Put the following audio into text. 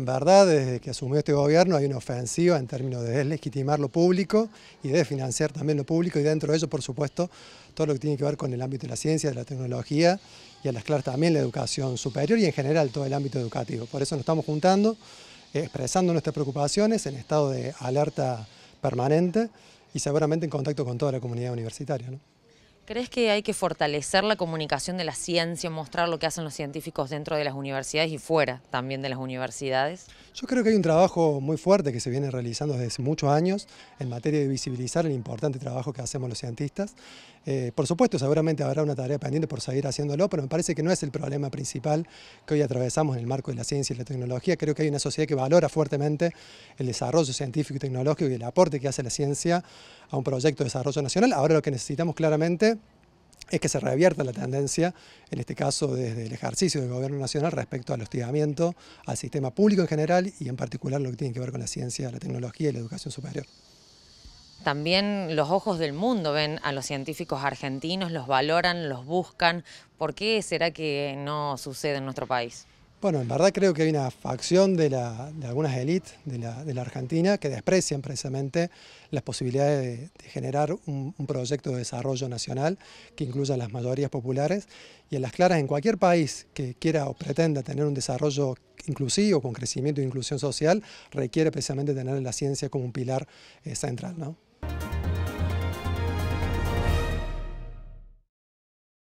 En verdad, desde que asumió este gobierno hay una ofensiva en términos de deslegitimar lo público y de financiar también lo público y dentro de eso, por supuesto, todo lo que tiene que ver con el ámbito de la ciencia, de la tecnología y a las claras también la educación superior y en general todo el ámbito educativo. Por eso nos estamos juntando, expresando nuestras preocupaciones en estado de alerta permanente y seguramente en contacto con toda la comunidad universitaria. ¿Crees que hay que fortalecer la comunicación de la ciencia, mostrar lo que hacen los científicos dentro de las universidades y fuera también de las universidades? Yo creo que hay un trabajo muy fuerte que se viene realizando desde hace muchos años en materia de visibilizar el importante trabajo que hacemos los cientistas eh, por supuesto, seguramente habrá una tarea pendiente por seguir haciéndolo, pero me parece que no es el problema principal que hoy atravesamos en el marco de la ciencia y la tecnología. Creo que hay una sociedad que valora fuertemente el desarrollo científico y tecnológico y el aporte que hace la ciencia a un proyecto de desarrollo nacional. Ahora lo que necesitamos claramente es que se revierta la tendencia, en este caso desde el ejercicio del gobierno nacional respecto al hostigamiento al sistema público en general y en particular lo que tiene que ver con la ciencia, la tecnología y la educación superior. También los ojos del mundo ven a los científicos argentinos, los valoran, los buscan. ¿Por qué será que no sucede en nuestro país? Bueno, en verdad creo que hay una facción de, algunas élites de la, Argentina que desprecian precisamente las posibilidades de, generar un, proyecto de desarrollo nacional que incluya las mayorías populares y en las claras en cualquier país que quiera o pretenda tener un desarrollo inclusivo con crecimiento e inclusión social requiere precisamente tener la ciencia como un pilar eh, central. ¿no?